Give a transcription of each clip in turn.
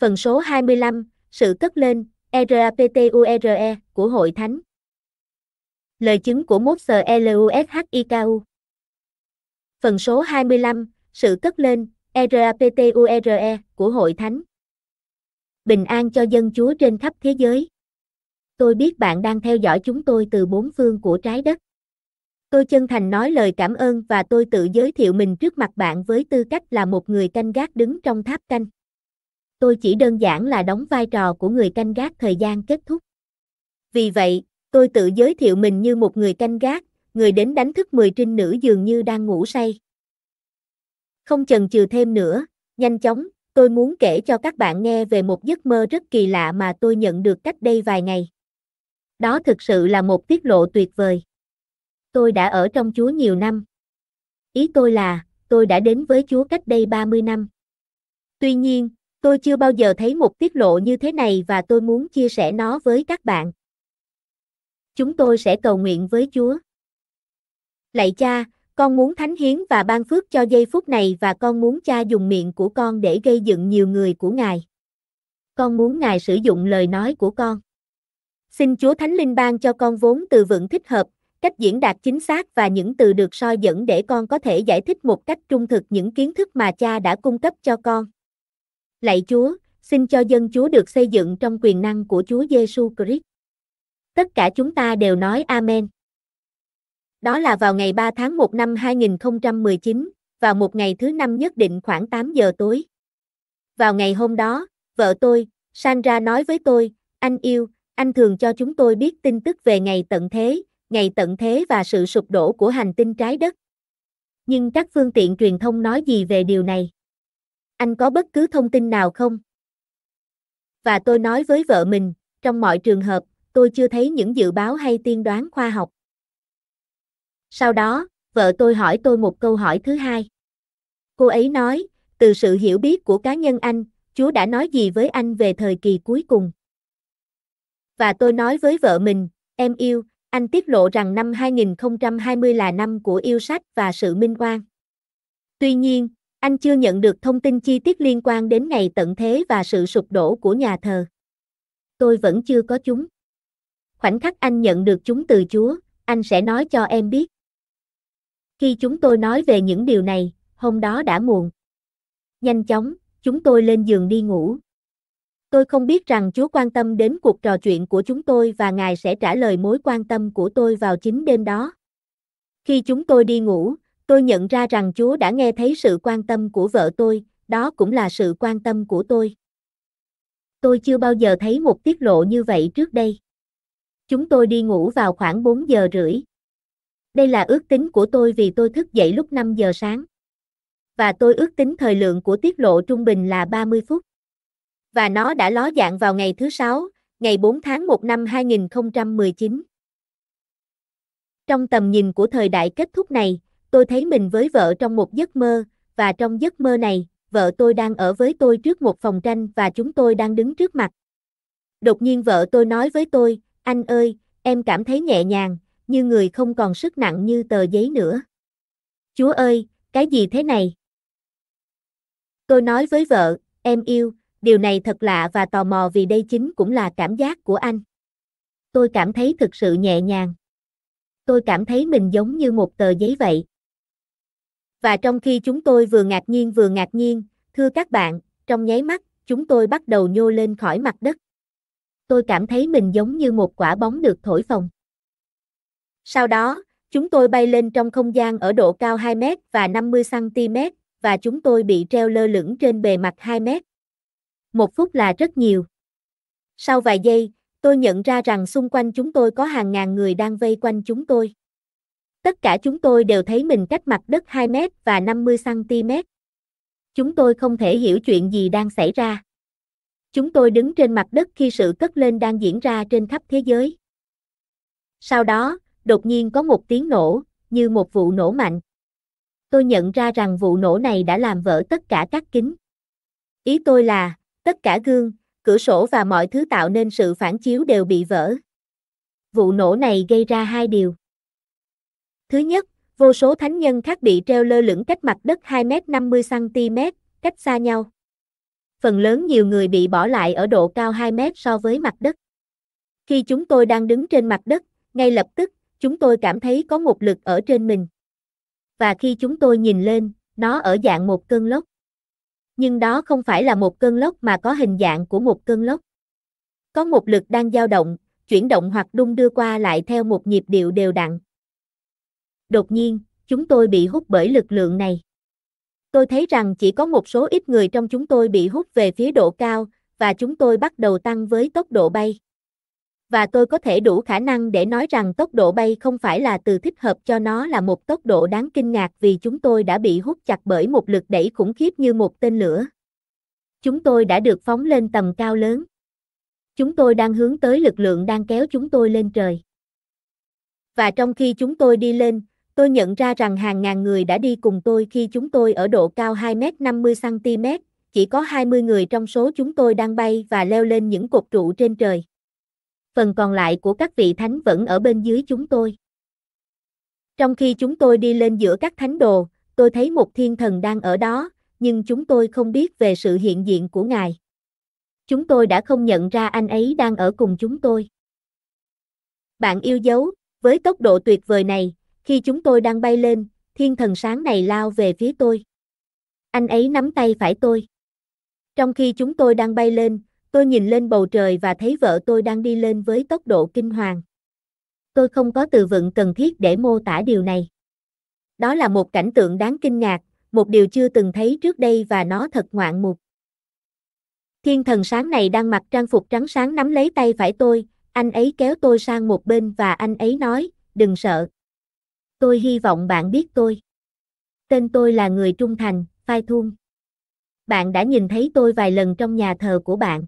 Phần số 25, sự cất lên, ERAPTURE e, của Hội Thánh. Lời chứng của mốt e LUSHIKU. Phần số 25, sự cất lên, ERAPTURE e, của Hội Thánh. Bình an cho dân Chúa trên khắp thế giới. Tôi biết bạn đang theo dõi chúng tôi từ bốn phương của trái đất. Tôi chân thành nói lời cảm ơn và tôi tự giới thiệu mình trước mặt bạn với tư cách là một người canh gác đứng trong tháp canh tôi chỉ đơn giản là đóng vai trò của người canh gác thời gian kết thúc. Vì vậy, tôi tự giới thiệu mình như một người canh gác, người đến đánh thức 10 trinh nữ dường như đang ngủ say. Không chần chừ thêm nữa, nhanh chóng, tôi muốn kể cho các bạn nghe về một giấc mơ rất kỳ lạ mà tôi nhận được cách đây vài ngày. Đó thực sự là một tiết lộ tuyệt vời. Tôi đã ở trong Chúa nhiều năm. Ý tôi là, tôi đã đến với Chúa cách đây 30 năm. Tuy nhiên, Tôi chưa bao giờ thấy một tiết lộ như thế này và tôi muốn chia sẻ nó với các bạn. Chúng tôi sẽ cầu nguyện với Chúa. Lạy cha, con muốn thánh hiến và ban phước cho giây phút này và con muốn cha dùng miệng của con để gây dựng nhiều người của Ngài. Con muốn Ngài sử dụng lời nói của con. Xin Chúa Thánh Linh ban cho con vốn từ vựng thích hợp, cách diễn đạt chính xác và những từ được soi dẫn để con có thể giải thích một cách trung thực những kiến thức mà cha đã cung cấp cho con. Lạy Chúa, xin cho dân Chúa được xây dựng trong quyền năng của Chúa Giêsu Christ. Tất cả chúng ta đều nói Amen. Đó là vào ngày 3 tháng 1 năm 2019, vào một ngày thứ năm nhất định khoảng 8 giờ tối. Vào ngày hôm đó, vợ tôi, Sandra nói với tôi, anh yêu, anh thường cho chúng tôi biết tin tức về ngày tận thế, ngày tận thế và sự sụp đổ của hành tinh trái đất. Nhưng các phương tiện truyền thông nói gì về điều này? Anh có bất cứ thông tin nào không? Và tôi nói với vợ mình, trong mọi trường hợp, tôi chưa thấy những dự báo hay tiên đoán khoa học. Sau đó, vợ tôi hỏi tôi một câu hỏi thứ hai. Cô ấy nói, từ sự hiểu biết của cá nhân anh, Chúa đã nói gì với anh về thời kỳ cuối cùng? Và tôi nói với vợ mình, em yêu, anh tiết lộ rằng năm 2020 là năm của yêu sách và sự minh oan. Tuy nhiên, anh chưa nhận được thông tin chi tiết liên quan đến ngày tận thế và sự sụp đổ của nhà thờ. Tôi vẫn chưa có chúng. Khoảnh khắc anh nhận được chúng từ Chúa, anh sẽ nói cho em biết. Khi chúng tôi nói về những điều này, hôm đó đã muộn. Nhanh chóng, chúng tôi lên giường đi ngủ. Tôi không biết rằng Chúa quan tâm đến cuộc trò chuyện của chúng tôi và Ngài sẽ trả lời mối quan tâm của tôi vào chính đêm đó. Khi chúng tôi đi ngủ, Tôi nhận ra rằng Chúa đã nghe thấy sự quan tâm của vợ tôi, đó cũng là sự quan tâm của tôi. Tôi chưa bao giờ thấy một tiết lộ như vậy trước đây. Chúng tôi đi ngủ vào khoảng 4 giờ rưỡi. Đây là ước tính của tôi vì tôi thức dậy lúc 5 giờ sáng. Và tôi ước tính thời lượng của tiết lộ trung bình là 30 phút. Và nó đã ló dạng vào ngày thứ Sáu, ngày 4 tháng 1 năm 2019. Trong tầm nhìn của thời đại kết thúc này, tôi thấy mình với vợ trong một giấc mơ, và trong giấc mơ này, vợ tôi đang ở với tôi trước một phòng tranh và chúng tôi đang đứng trước mặt. Đột nhiên vợ tôi nói với tôi, anh ơi, em cảm thấy nhẹ nhàng, như người không còn sức nặng như tờ giấy nữa. Chúa ơi, cái gì thế này? Tôi nói với vợ, em yêu, điều này thật lạ và tò mò vì đây chính cũng là cảm giác của anh. Tôi cảm thấy thực sự nhẹ nhàng. Tôi cảm thấy mình giống như một tờ giấy vậy và trong khi chúng tôi vừa ngạc nhiên vừa ngạc nhiên, thưa các bạn, trong nháy mắt, chúng tôi bắt đầu nhô lên khỏi mặt đất. Tôi cảm thấy mình giống như một quả bóng được thổi phồng. Sau đó, chúng tôi bay lên trong không gian ở độ cao 2 m và 50 cm và chúng tôi bị treo lơ lửng trên bề mặt 2 m. Một phút là rất nhiều. Sau vài giây, tôi nhận ra rằng xung quanh chúng tôi có hàng ngàn người đang vây quanh chúng tôi. Tất cả chúng tôi đều thấy mình cách mặt đất 2 mét và 50cm. Chúng tôi không thể hiểu chuyện gì đang xảy ra. Chúng tôi đứng trên mặt đất khi sự cất lên đang diễn ra trên khắp thế giới. Sau đó, đột nhiên có một tiếng nổ, như một vụ nổ mạnh. Tôi nhận ra rằng vụ nổ này đã làm vỡ tất cả các kính. Ý tôi là, tất cả gương, cửa sổ và mọi thứ tạo nên sự phản chiếu đều bị vỡ. Vụ nổ này gây ra hai điều. Thứ nhất, vô số thánh nhân khác bị treo lơ lửng cách mặt đất 2m50cm, cách xa nhau. Phần lớn nhiều người bị bỏ lại ở độ cao 2m so với mặt đất. Khi chúng tôi đang đứng trên mặt đất, ngay lập tức, chúng tôi cảm thấy có một lực ở trên mình. Và khi chúng tôi nhìn lên, nó ở dạng một cơn lốc. Nhưng đó không phải là một cơn lốc mà có hình dạng của một cơn lốc. Có một lực đang dao động, chuyển động hoặc đung đưa qua lại theo một nhịp điệu đều đặn đột nhiên, chúng tôi bị hút bởi lực lượng này. Tôi thấy rằng chỉ có một số ít người trong chúng tôi bị hút về phía độ cao, và chúng tôi bắt đầu tăng với tốc độ bay. Và tôi có thể đủ khả năng để nói rằng tốc độ bay không phải là từ thích hợp cho nó là một tốc độ đáng kinh ngạc vì chúng tôi đã bị hút chặt bởi một lực đẩy khủng khiếp như một tên lửa. Chúng tôi đã được phóng lên tầm cao lớn. Chúng tôi đang hướng tới lực lượng đang kéo chúng tôi lên trời. Và trong khi chúng tôi đi lên, Tôi nhận ra rằng hàng ngàn người đã đi cùng tôi khi chúng tôi ở độ cao 2m50cm, chỉ có 20 người trong số chúng tôi đang bay và leo lên những cột trụ trên trời. Phần còn lại của các vị thánh vẫn ở bên dưới chúng tôi. Trong khi chúng tôi đi lên giữa các thánh đồ, tôi thấy một thiên thần đang ở đó, nhưng chúng tôi không biết về sự hiện diện của ngài. Chúng tôi đã không nhận ra anh ấy đang ở cùng chúng tôi. Bạn yêu dấu, với tốc độ tuyệt vời này, khi chúng tôi đang bay lên, thiên thần sáng này lao về phía tôi. Anh ấy nắm tay phải tôi. Trong khi chúng tôi đang bay lên, tôi nhìn lên bầu trời và thấy vợ tôi đang đi lên với tốc độ kinh hoàng. Tôi không có từ vựng cần thiết để mô tả điều này. Đó là một cảnh tượng đáng kinh ngạc, một điều chưa từng thấy trước đây và nó thật ngoạn mục. Thiên thần sáng này đang mặc trang phục trắng sáng nắm lấy tay phải tôi, anh ấy kéo tôi sang một bên và anh ấy nói, đừng sợ, tôi hy vọng bạn biết tôi. Tên tôi là người trung thành, Phai Thun. Bạn đã nhìn thấy tôi vài lần trong nhà thờ của bạn.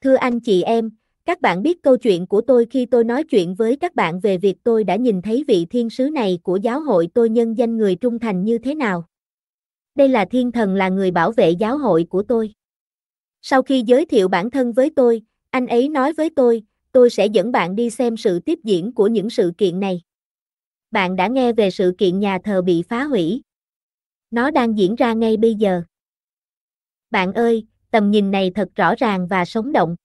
Thưa anh chị em, các bạn biết câu chuyện của tôi khi tôi nói chuyện với các bạn về việc tôi đã nhìn thấy vị thiên sứ này của giáo hội tôi nhân danh người trung thành như thế nào. Đây là thiên thần là người bảo vệ giáo hội của tôi. Sau khi giới thiệu bản thân với tôi, anh ấy nói với tôi, tôi sẽ dẫn bạn đi xem sự tiếp diễn của những sự kiện này bạn đã nghe về sự kiện nhà thờ bị phá hủy. Nó đang diễn ra ngay bây giờ. Bạn ơi, tầm nhìn này thật rõ ràng và sống động.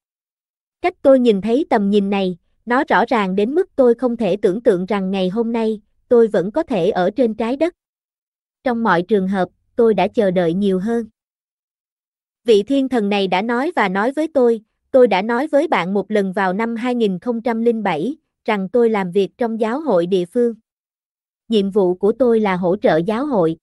Cách tôi nhìn thấy tầm nhìn này, nó rõ ràng đến mức tôi không thể tưởng tượng rằng ngày hôm nay, tôi vẫn có thể ở trên trái đất. Trong mọi trường hợp, tôi đã chờ đợi nhiều hơn. Vị thiên thần này đã nói và nói với tôi, tôi đã nói với bạn một lần vào năm 2007, rằng tôi làm việc trong giáo hội địa phương nhiệm vụ của tôi là hỗ trợ giáo hội.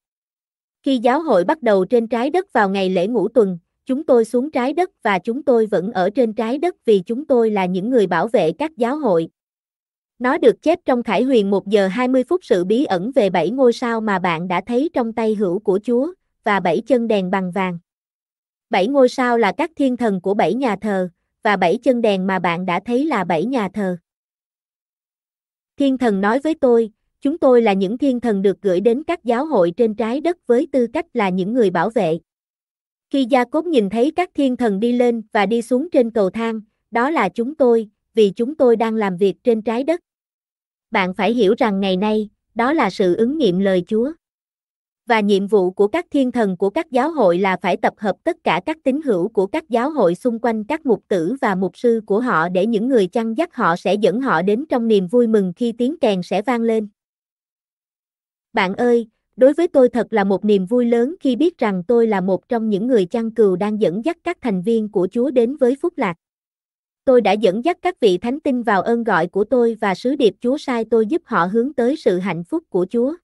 Khi giáo hội bắt đầu trên trái đất vào ngày lễ ngũ tuần, chúng tôi xuống trái đất và chúng tôi vẫn ở trên trái đất vì chúng tôi là những người bảo vệ các giáo hội. Nó được chép trong Khải Huyền 1 giờ 20 phút sự bí ẩn về bảy ngôi sao mà bạn đã thấy trong tay hữu của Chúa, và bảy chân đèn bằng vàng. Bảy ngôi sao là các thiên thần của bảy nhà thờ, và bảy chân đèn mà bạn đã thấy là bảy nhà thờ. Thiên thần nói với tôi, Chúng tôi là những thiên thần được gửi đến các giáo hội trên trái đất với tư cách là những người bảo vệ. Khi Gia Cốt nhìn thấy các thiên thần đi lên và đi xuống trên cầu thang, đó là chúng tôi, vì chúng tôi đang làm việc trên trái đất. Bạn phải hiểu rằng ngày nay, đó là sự ứng nghiệm lời Chúa. Và nhiệm vụ của các thiên thần của các giáo hội là phải tập hợp tất cả các tín hữu của các giáo hội xung quanh các mục tử và mục sư của họ để những người chăn dắt họ sẽ dẫn họ đến trong niềm vui mừng khi tiếng kèn sẽ vang lên. Bạn ơi, đối với tôi thật là một niềm vui lớn khi biết rằng tôi là một trong những người chăn cừu đang dẫn dắt các thành viên của Chúa đến với phúc lạc. Tôi đã dẫn dắt các vị thánh tinh vào ơn gọi của tôi và sứ điệp Chúa sai tôi giúp họ hướng tới sự hạnh phúc của Chúa.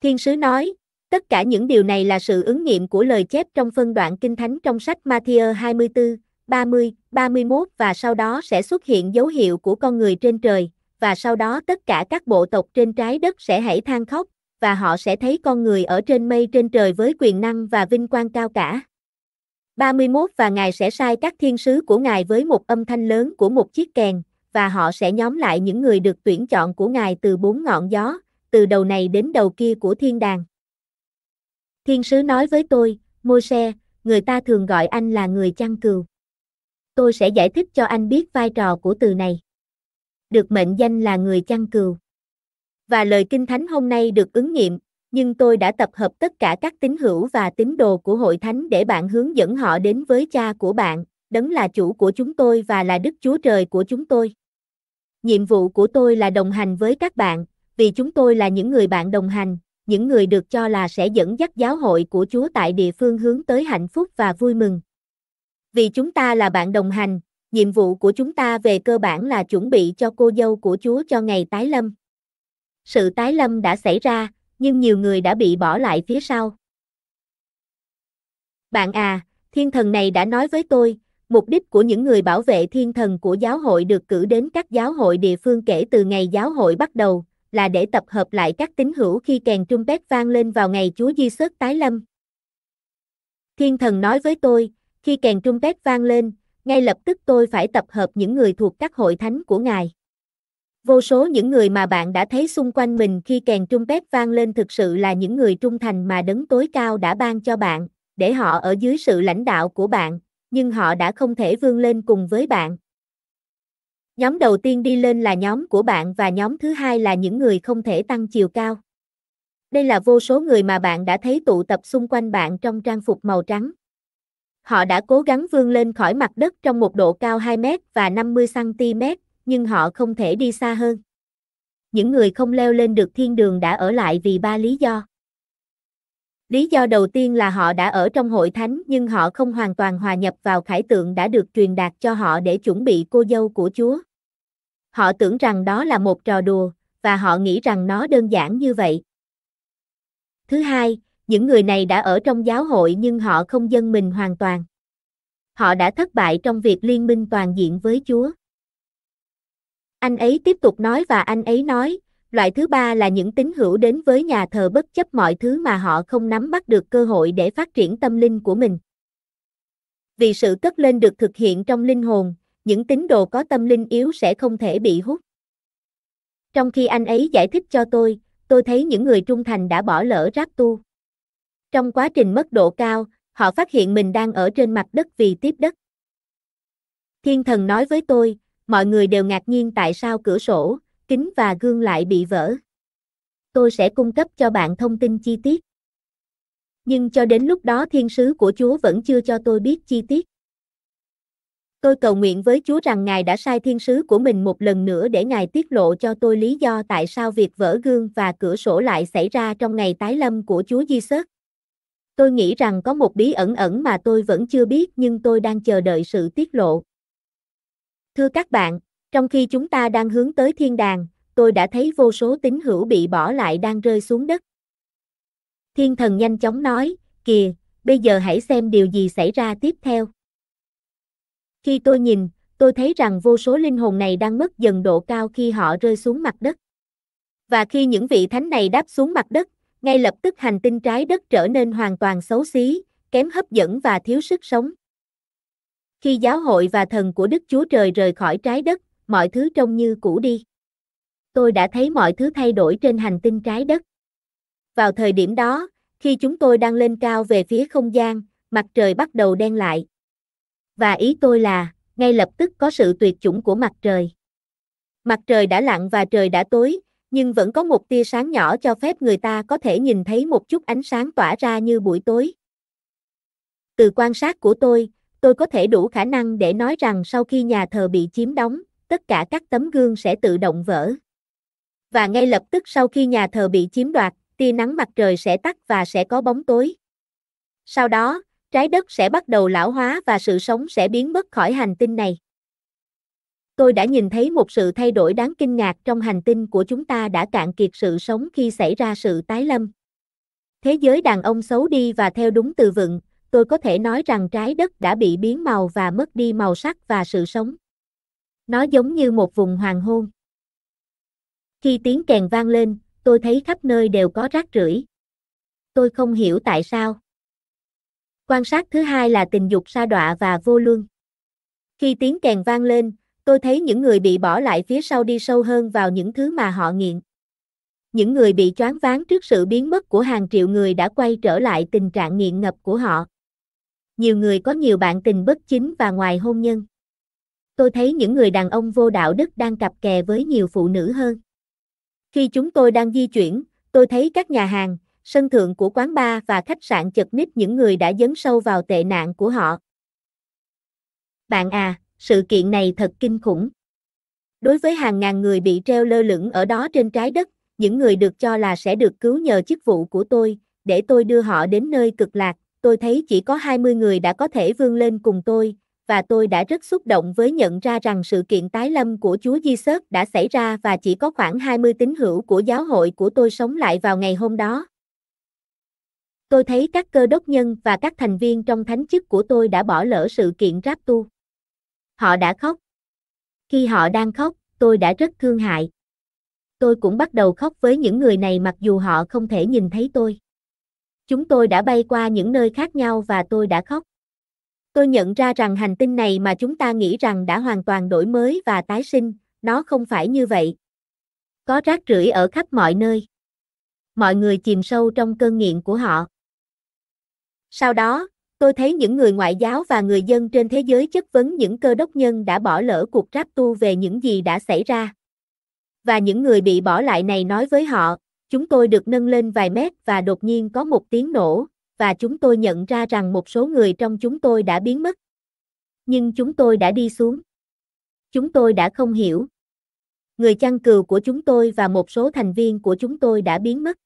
Thiên sứ nói, tất cả những điều này là sự ứng nghiệm của lời chép trong phân đoạn kinh thánh trong sách Matthew 24, 30, 31 và sau đó sẽ xuất hiện dấu hiệu của con người trên trời, và sau đó tất cả các bộ tộc trên trái đất sẽ hãy than khóc, và họ sẽ thấy con người ở trên mây trên trời với quyền năng và vinh quang cao cả. 31 Và Ngài sẽ sai các thiên sứ của Ngài với một âm thanh lớn của một chiếc kèn, và họ sẽ nhóm lại những người được tuyển chọn của Ngài từ bốn ngọn gió, từ đầu này đến đầu kia của thiên đàng. Thiên sứ nói với tôi, Môi-se, người ta thường gọi anh là người chăn cừu. Tôi sẽ giải thích cho anh biết vai trò của từ này được mệnh danh là người chăn cừu. Và lời kinh thánh hôm nay được ứng nghiệm, nhưng tôi đã tập hợp tất cả các tín hữu và tín đồ của hội thánh để bạn hướng dẫn họ đến với cha của bạn, đấng là chủ của chúng tôi và là Đức Chúa Trời của chúng tôi. Nhiệm vụ của tôi là đồng hành với các bạn, vì chúng tôi là những người bạn đồng hành, những người được cho là sẽ dẫn dắt giáo hội của Chúa tại địa phương hướng tới hạnh phúc và vui mừng. Vì chúng ta là bạn đồng hành, nhiệm vụ của chúng ta về cơ bản là chuẩn bị cho cô dâu của Chúa cho ngày tái lâm. Sự tái lâm đã xảy ra, nhưng nhiều người đã bị bỏ lại phía sau. Bạn à, thiên thần này đã nói với tôi, mục đích của những người bảo vệ thiên thần của giáo hội được cử đến các giáo hội địa phương kể từ ngày giáo hội bắt đầu, là để tập hợp lại các tín hữu khi kèn trung bét vang lên vào ngày Chúa di xuất tái lâm. Thiên thần nói với tôi, khi kèn trung bét vang lên, ngay lập tức tôi phải tập hợp những người thuộc các hội thánh của Ngài. Vô số những người mà bạn đã thấy xung quanh mình khi kèn trung bếp vang lên thực sự là những người trung thành mà đấng tối cao đã ban cho bạn, để họ ở dưới sự lãnh đạo của bạn, nhưng họ đã không thể vươn lên cùng với bạn. Nhóm đầu tiên đi lên là nhóm của bạn và nhóm thứ hai là những người không thể tăng chiều cao. Đây là vô số người mà bạn đã thấy tụ tập xung quanh bạn trong trang phục màu trắng, Họ đã cố gắng vươn lên khỏi mặt đất trong một độ cao 2 mét và 50cm, nhưng họ không thể đi xa hơn. Những người không leo lên được thiên đường đã ở lại vì ba lý do. Lý do đầu tiên là họ đã ở trong hội thánh nhưng họ không hoàn toàn hòa nhập vào khải tượng đã được truyền đạt cho họ để chuẩn bị cô dâu của Chúa. Họ tưởng rằng đó là một trò đùa, và họ nghĩ rằng nó đơn giản như vậy. Thứ hai, những người này đã ở trong giáo hội nhưng họ không dân mình hoàn toàn. Họ đã thất bại trong việc liên minh toàn diện với Chúa. Anh ấy tiếp tục nói và anh ấy nói, loại thứ ba là những tín hữu đến với nhà thờ bất chấp mọi thứ mà họ không nắm bắt được cơ hội để phát triển tâm linh của mình. Vì sự cất lên được thực hiện trong linh hồn, những tín đồ có tâm linh yếu sẽ không thể bị hút. Trong khi anh ấy giải thích cho tôi, tôi thấy những người trung thành đã bỏ lỡ rác tu. Trong quá trình mất độ cao, họ phát hiện mình đang ở trên mặt đất vì tiếp đất. Thiên thần nói với tôi, mọi người đều ngạc nhiên tại sao cửa sổ, kính và gương lại bị vỡ. Tôi sẽ cung cấp cho bạn thông tin chi tiết. Nhưng cho đến lúc đó thiên sứ của Chúa vẫn chưa cho tôi biết chi tiết. Tôi cầu nguyện với Chúa rằng Ngài đã sai thiên sứ của mình một lần nữa để Ngài tiết lộ cho tôi lý do tại sao việc vỡ gương và cửa sổ lại xảy ra trong ngày tái lâm của Chúa Jesus. Tôi nghĩ rằng có một bí ẩn ẩn mà tôi vẫn chưa biết nhưng tôi đang chờ đợi sự tiết lộ. Thưa các bạn, trong khi chúng ta đang hướng tới thiên đàng, tôi đã thấy vô số tín hữu bị bỏ lại đang rơi xuống đất. Thiên thần nhanh chóng nói, kìa, bây giờ hãy xem điều gì xảy ra tiếp theo. Khi tôi nhìn, tôi thấy rằng vô số linh hồn này đang mất dần độ cao khi họ rơi xuống mặt đất. Và khi những vị thánh này đáp xuống mặt đất, ngay lập tức hành tinh trái đất trở nên hoàn toàn xấu xí, kém hấp dẫn và thiếu sức sống. Khi giáo hội và thần của Đức Chúa Trời rời khỏi trái đất, mọi thứ trông như cũ đi. Tôi đã thấy mọi thứ thay đổi trên hành tinh trái đất. Vào thời điểm đó, khi chúng tôi đang lên cao về phía không gian, mặt trời bắt đầu đen lại. Và ý tôi là, ngay lập tức có sự tuyệt chủng của mặt trời. Mặt trời đã lặn và trời đã tối, nhưng vẫn có một tia sáng nhỏ cho phép người ta có thể nhìn thấy một chút ánh sáng tỏa ra như buổi tối. Từ quan sát của tôi, tôi có thể đủ khả năng để nói rằng sau khi nhà thờ bị chiếm đóng, tất cả các tấm gương sẽ tự động vỡ. Và ngay lập tức sau khi nhà thờ bị chiếm đoạt, tia nắng mặt trời sẽ tắt và sẽ có bóng tối. Sau đó, trái đất sẽ bắt đầu lão hóa và sự sống sẽ biến mất khỏi hành tinh này tôi đã nhìn thấy một sự thay đổi đáng kinh ngạc trong hành tinh của chúng ta đã cạn kiệt sự sống khi xảy ra sự tái lâm. Thế giới đàn ông xấu đi và theo đúng từ vựng, tôi có thể nói rằng trái đất đã bị biến màu và mất đi màu sắc và sự sống. Nó giống như một vùng hoàng hôn. Khi tiếng kèn vang lên, tôi thấy khắp nơi đều có rác rưởi. Tôi không hiểu tại sao. Quan sát thứ hai là tình dục sa đọa và vô luân. Khi tiếng kèn vang lên, Tôi thấy những người bị bỏ lại phía sau đi sâu hơn vào những thứ mà họ nghiện. Những người bị choáng váng trước sự biến mất của hàng triệu người đã quay trở lại tình trạng nghiện ngập của họ. Nhiều người có nhiều bạn tình bất chính và ngoài hôn nhân. Tôi thấy những người đàn ông vô đạo đức đang cặp kè với nhiều phụ nữ hơn. Khi chúng tôi đang di chuyển, tôi thấy các nhà hàng, sân thượng của quán bar và khách sạn chật ních những người đã dấn sâu vào tệ nạn của họ. Bạn à, sự kiện này thật kinh khủng. Đối với hàng ngàn người bị treo lơ lửng ở đó trên trái đất, những người được cho là sẽ được cứu nhờ chức vụ của tôi, để tôi đưa họ đến nơi cực lạc, tôi thấy chỉ có 20 người đã có thể vươn lên cùng tôi, và tôi đã rất xúc động với nhận ra rằng sự kiện tái lâm của Chúa Jesus đã xảy ra và chỉ có khoảng 20 tín hữu của giáo hội của tôi sống lại vào ngày hôm đó. Tôi thấy các cơ đốc nhân và các thành viên trong thánh chức của tôi đã bỏ lỡ sự kiện ráp tu. Họ đã khóc. Khi họ đang khóc, tôi đã rất thương hại. Tôi cũng bắt đầu khóc với những người này mặc dù họ không thể nhìn thấy tôi. Chúng tôi đã bay qua những nơi khác nhau và tôi đã khóc. Tôi nhận ra rằng hành tinh này mà chúng ta nghĩ rằng đã hoàn toàn đổi mới và tái sinh, nó không phải như vậy. Có rác rưởi ở khắp mọi nơi. Mọi người chìm sâu trong cơn nghiện của họ. Sau đó, Tôi thấy những người ngoại giáo và người dân trên thế giới chất vấn những cơ đốc nhân đã bỏ lỡ cuộc ráp tu về những gì đã xảy ra. Và những người bị bỏ lại này nói với họ, chúng tôi được nâng lên vài mét và đột nhiên có một tiếng nổ, và chúng tôi nhận ra rằng một số người trong chúng tôi đã biến mất. Nhưng chúng tôi đã đi xuống. Chúng tôi đã không hiểu. Người chăn cừu của chúng tôi và một số thành viên của chúng tôi đã biến mất.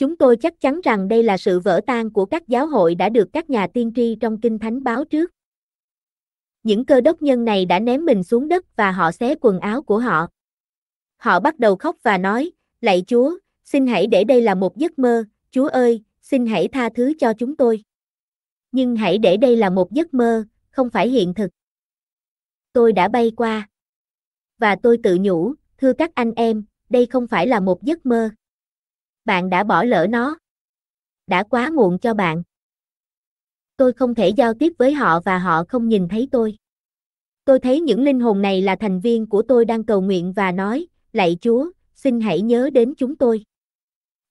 Chúng tôi chắc chắn rằng đây là sự vỡ tan của các giáo hội đã được các nhà tiên tri trong kinh thánh báo trước. Những cơ đốc nhân này đã ném mình xuống đất và họ xé quần áo của họ. Họ bắt đầu khóc và nói, lạy Chúa, xin hãy để đây là một giấc mơ, Chúa ơi, xin hãy tha thứ cho chúng tôi. Nhưng hãy để đây là một giấc mơ, không phải hiện thực. Tôi đã bay qua. Và tôi tự nhủ, thưa các anh em, đây không phải là một giấc mơ bạn đã bỏ lỡ nó. Đã quá muộn cho bạn. Tôi không thể giao tiếp với họ và họ không nhìn thấy tôi. Tôi thấy những linh hồn này là thành viên của tôi đang cầu nguyện và nói, lạy Chúa, xin hãy nhớ đến chúng tôi.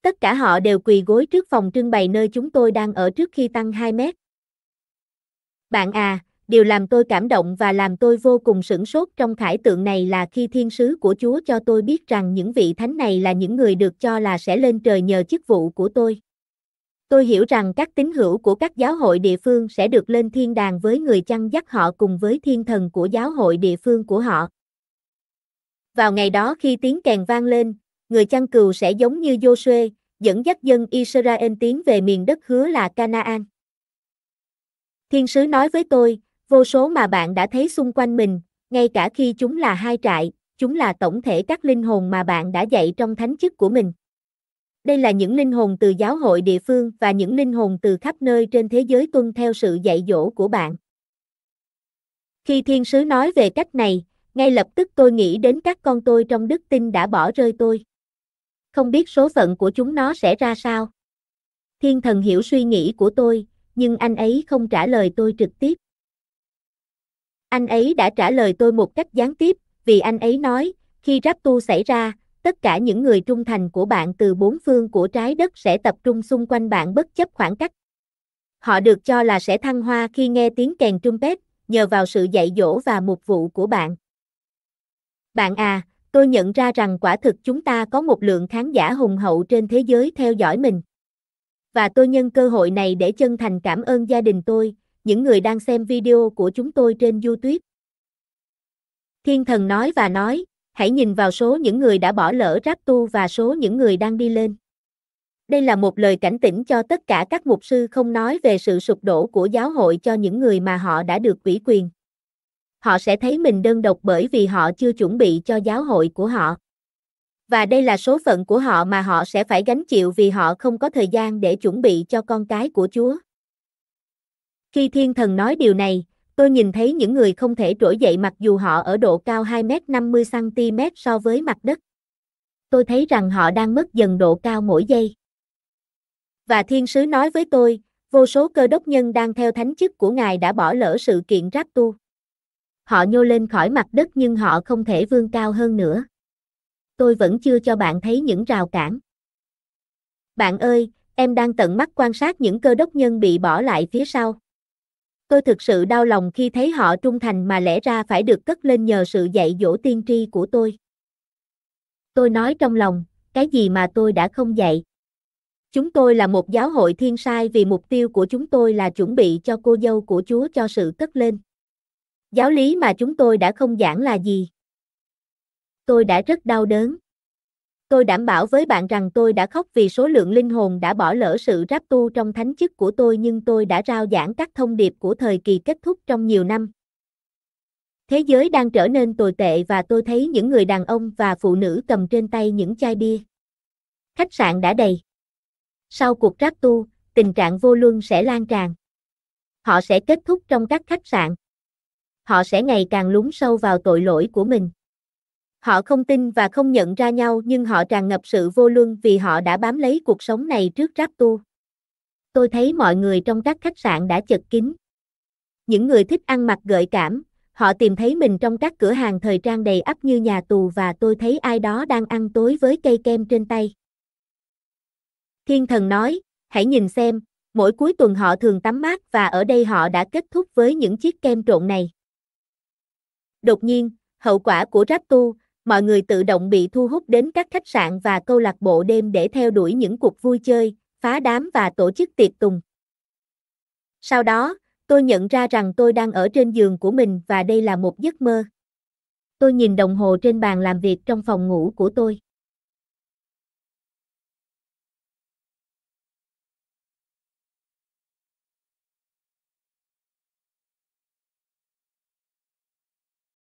Tất cả họ đều quỳ gối trước phòng trưng bày nơi chúng tôi đang ở trước khi tăng 2 mét. Bạn à, điều làm tôi cảm động và làm tôi vô cùng sửng sốt trong khải tượng này là khi thiên sứ của Chúa cho tôi biết rằng những vị thánh này là những người được cho là sẽ lên trời nhờ chức vụ của tôi. Tôi hiểu rằng các tín hữu của các giáo hội địa phương sẽ được lên thiên đàng với người chăn dắt họ cùng với thiên thần của giáo hội địa phương của họ. Vào ngày đó khi tiếng kèn vang lên, người chăn cừu sẽ giống như Joshua, dẫn dắt dân Israel tiến về miền đất hứa là Canaan. Thiên sứ nói với tôi, Vô số mà bạn đã thấy xung quanh mình, ngay cả khi chúng là hai trại, chúng là tổng thể các linh hồn mà bạn đã dạy trong thánh chức của mình. Đây là những linh hồn từ giáo hội địa phương và những linh hồn từ khắp nơi trên thế giới tuân theo sự dạy dỗ của bạn. Khi thiên sứ nói về cách này, ngay lập tức tôi nghĩ đến các con tôi trong đức tin đã bỏ rơi tôi. Không biết số phận của chúng nó sẽ ra sao. Thiên thần hiểu suy nghĩ của tôi, nhưng anh ấy không trả lời tôi trực tiếp. Anh ấy đã trả lời tôi một cách gián tiếp, vì anh ấy nói, khi ráp tu xảy ra, tất cả những người trung thành của bạn từ bốn phương của trái đất sẽ tập trung xung quanh bạn bất chấp khoảng cách. Họ được cho là sẽ thăng hoa khi nghe tiếng kèn trumpet, nhờ vào sự dạy dỗ và mục vụ của bạn. Bạn à, tôi nhận ra rằng quả thực chúng ta có một lượng khán giả hùng hậu trên thế giới theo dõi mình. Và tôi nhân cơ hội này để chân thành cảm ơn gia đình tôi, những người đang xem video của chúng tôi trên YouTube. Thiên thần nói và nói, hãy nhìn vào số những người đã bỏ lỡ ráp tu và số những người đang đi lên. Đây là một lời cảnh tỉnh cho tất cả các mục sư không nói về sự sụp đổ của giáo hội cho những người mà họ đã được ủy quyền. Họ sẽ thấy mình đơn độc bởi vì họ chưa chuẩn bị cho giáo hội của họ. Và đây là số phận của họ mà họ sẽ phải gánh chịu vì họ không có thời gian để chuẩn bị cho con cái của Chúa. Khi thiên thần nói điều này, tôi nhìn thấy những người không thể trỗi dậy mặc dù họ ở độ cao 2 m 50cm so với mặt đất. Tôi thấy rằng họ đang mất dần độ cao mỗi giây. Và thiên sứ nói với tôi, vô số cơ đốc nhân đang theo thánh chức của ngài đã bỏ lỡ sự kiện ráp tu. Họ nhô lên khỏi mặt đất nhưng họ không thể vươn cao hơn nữa. Tôi vẫn chưa cho bạn thấy những rào cản. Bạn ơi, em đang tận mắt quan sát những cơ đốc nhân bị bỏ lại phía sau. Tôi thực sự đau lòng khi thấy họ trung thành mà lẽ ra phải được cất lên nhờ sự dạy dỗ tiên tri của tôi. Tôi nói trong lòng, cái gì mà tôi đã không dạy. Chúng tôi là một giáo hội thiên sai vì mục tiêu của chúng tôi là chuẩn bị cho cô dâu của Chúa cho sự cất lên. Giáo lý mà chúng tôi đã không giảng là gì? Tôi đã rất đau đớn. Tôi đảm bảo với bạn rằng tôi đã khóc vì số lượng linh hồn đã bỏ lỡ sự ráp tu trong thánh chức của tôi nhưng tôi đã rao giảng các thông điệp của thời kỳ kết thúc trong nhiều năm. Thế giới đang trở nên tồi tệ và tôi thấy những người đàn ông và phụ nữ cầm trên tay những chai bia. Khách sạn đã đầy. Sau cuộc ráp tu, tình trạng vô luân sẽ lan tràn. Họ sẽ kết thúc trong các khách sạn. Họ sẽ ngày càng lún sâu vào tội lỗi của mình. Họ không tin và không nhận ra nhau nhưng họ tràn ngập sự vô luân vì họ đã bám lấy cuộc sống này trước ráp tu. Tôi thấy mọi người trong các khách sạn đã chật kín. Những người thích ăn mặc gợi cảm, họ tìm thấy mình trong các cửa hàng thời trang đầy ắp như nhà tù và tôi thấy ai đó đang ăn tối với cây kem trên tay. Thiên thần nói, hãy nhìn xem, mỗi cuối tuần họ thường tắm mát và ở đây họ đã kết thúc với những chiếc kem trộn này. Đột nhiên, hậu quả của ráp tu, mọi người tự động bị thu hút đến các khách sạn và câu lạc bộ đêm để theo đuổi những cuộc vui chơi, phá đám và tổ chức tiệc tùng. Sau đó, tôi nhận ra rằng tôi đang ở trên giường của mình và đây là một giấc mơ. Tôi nhìn đồng hồ trên bàn làm việc trong phòng ngủ của tôi.